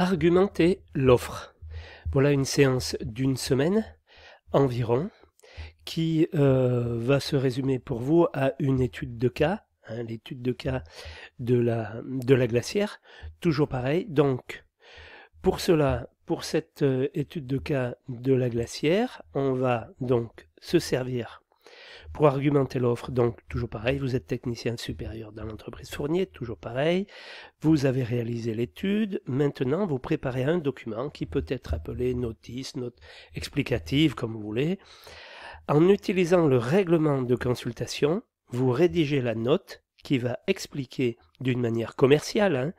Argumenter l'offre. Voilà une séance d'une semaine environ qui euh, va se résumer pour vous à une étude de cas, hein, l'étude de cas de la, de la glacière, toujours pareil. Donc, pour cela, pour cette euh, étude de cas de la glacière, on va donc se servir pour argumenter l'offre, donc toujours pareil, vous êtes technicien supérieur dans l'entreprise Fournier, toujours pareil, vous avez réalisé l'étude, maintenant vous préparez un document qui peut être appelé notice, note explicative, comme vous voulez. En utilisant le règlement de consultation, vous rédigez la note qui va expliquer d'une manière commerciale hein,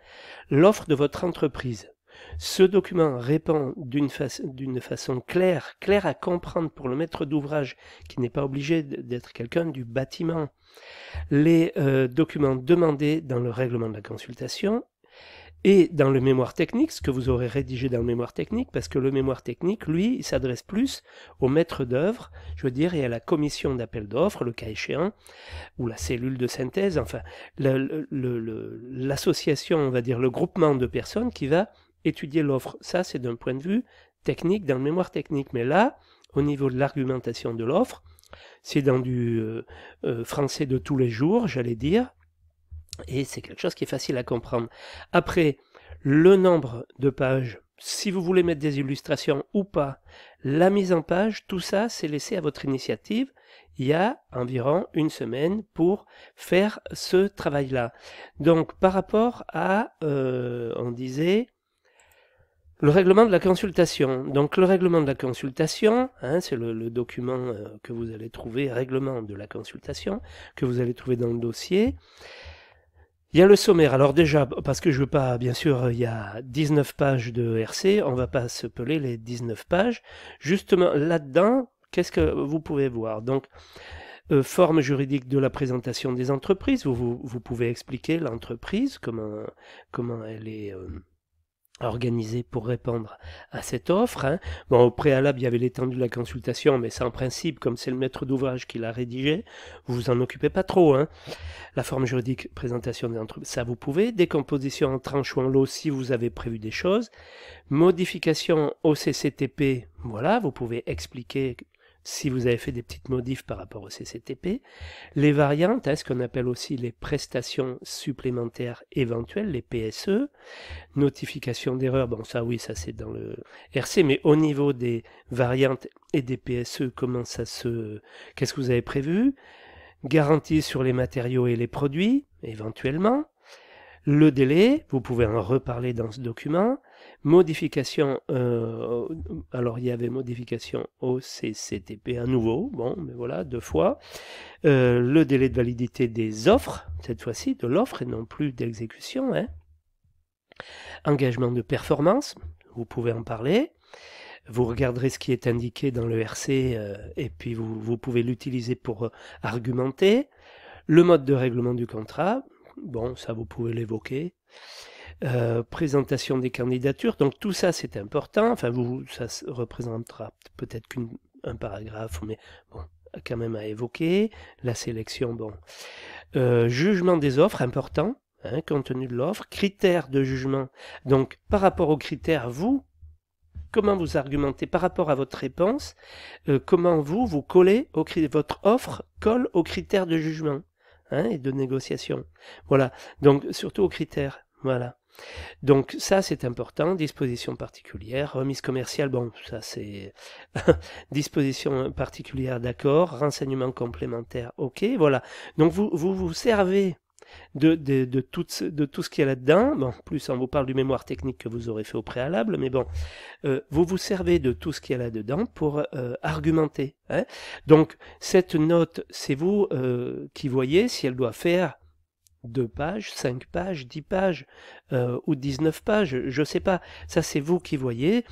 l'offre de votre entreprise ce document répond d'une façon claire, claire à comprendre pour le maître d'ouvrage qui n'est pas obligé d'être quelqu'un du bâtiment, les euh, documents demandés dans le règlement de la consultation et dans le mémoire technique, ce que vous aurez rédigé dans le mémoire technique, parce que le mémoire technique, lui, il s'adresse plus au maître d'œuvre, je veux dire, et à la commission d'appel d'offres, le cas échéant, ou la cellule de synthèse, enfin, l'association, on va dire, le groupement de personnes qui va étudier l'offre. Ça, c'est d'un point de vue technique, dans le mémoire technique. Mais là, au niveau de l'argumentation de l'offre, c'est dans du euh, euh, français de tous les jours, j'allais dire, et c'est quelque chose qui est facile à comprendre. Après, le nombre de pages, si vous voulez mettre des illustrations ou pas, la mise en page, tout ça, c'est laissé à votre initiative. Il y a environ une semaine pour faire ce travail-là. Donc, par rapport à, euh, on disait, le règlement de la consultation. Donc le règlement de la consultation, hein, c'est le, document euh, que vous allez trouver, règlement de la consultation, que vous allez trouver dans le dossier. Il y a le sommaire. Alors déjà, parce que je veux pas, bien sûr, euh, il y a 19 pages de RC, on va pas se peler les 19 pages. Justement, là-dedans, qu'est-ce que vous pouvez voir Donc, euh, forme juridique de la présentation des entreprises, vous, pouvez expliquer l'entreprise, comment, comment elle est organisé pour répondre à cette offre. Hein. Bon, au préalable, il y avait l'étendue de la consultation, mais c'est en principe, comme c'est le maître d'ouvrage qui l'a rédigé, vous vous en occupez pas trop. Hein. La forme juridique, présentation des entreprises, ça vous pouvez. Décomposition en tranches ou en lots si vous avez prévu des choses. Modification au CCTP, voilà, vous pouvez expliquer si vous avez fait des petites modifs par rapport au CCTP. Les variantes, hein, ce qu'on appelle aussi les prestations supplémentaires éventuelles, les PSE. Notification d'erreur, bon ça oui, ça c'est dans le RC, mais au niveau des variantes et des PSE, comment ça se... Qu'est-ce que vous avez prévu Garantie sur les matériaux et les produits, éventuellement. Le délai, vous pouvez en reparler dans ce document. Modification, euh, alors il y avait modification au CCTP à nouveau, bon, mais voilà, deux fois. Euh, le délai de validité des offres, cette fois-ci, de l'offre et non plus d'exécution. Hein. Engagement de performance, vous pouvez en parler. Vous regarderez ce qui est indiqué dans le RC euh, et puis vous, vous pouvez l'utiliser pour argumenter. Le mode de règlement du contrat, Bon, ça vous pouvez l'évoquer. Euh, présentation des candidatures. Donc tout ça c'est important. Enfin, vous, ça représentera peut-être qu'un paragraphe, mais bon, quand même à évoquer. La sélection, bon. Euh, jugement des offres, important, hein, compte tenu de l'offre. Critères de jugement. Donc par rapport aux critères, vous, comment vous argumentez par rapport à votre réponse, euh, comment vous vous collez au, votre offre colle aux critères de jugement. Hein, et de négociation. Voilà. Donc surtout aux critères. Voilà. Donc ça c'est important, disposition particulière, remise commerciale, bon ça c'est disposition particulière d'accord, renseignement complémentaire, ok, voilà. Donc vous vous, vous servez de, de, tout, de tout ce qu'il y a là-dedans. Bon, plus on vous parle du mémoire technique que vous aurez fait au préalable, mais bon, euh, vous vous servez de tout ce qu'il y a là-dedans pour euh, argumenter. Hein. Donc cette note, c'est vous euh, qui voyez si elle doit faire deux pages, cinq pages, 10 pages ou 19 pages, je sais pas. Ça c'est vous qui voyez.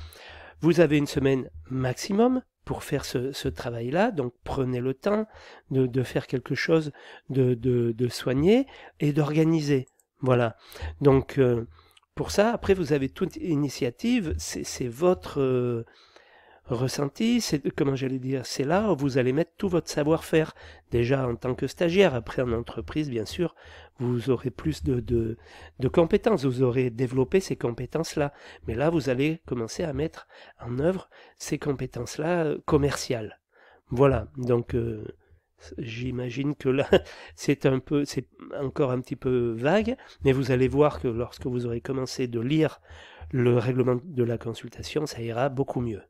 Vous avez une semaine maximum pour faire ce, travail-là. Donc prenez le temps de, faire quelque chose de, de, de et d'organiser. Voilà. Donc euh, pour ça, après, vous avez toute initiative, c'est votre... Euh, ressenti, c'est comment j'allais dire, c'est là où vous allez mettre tout votre savoir-faire. Déjà en tant que stagiaire, après en entreprise, bien sûr, vous aurez plus de, de, compétences, vous aurez développé ces compétences-là. Mais là, vous allez commencer à mettre en œuvre ces compétences-là euh, commerciales. Voilà, donc euh, j'imagine que là, c'est un peu, c'est encore un petit peu vague, mais vous allez voir que lorsque vous aurez commencé de lire le règlement de la consultation, ça ira beaucoup mieux.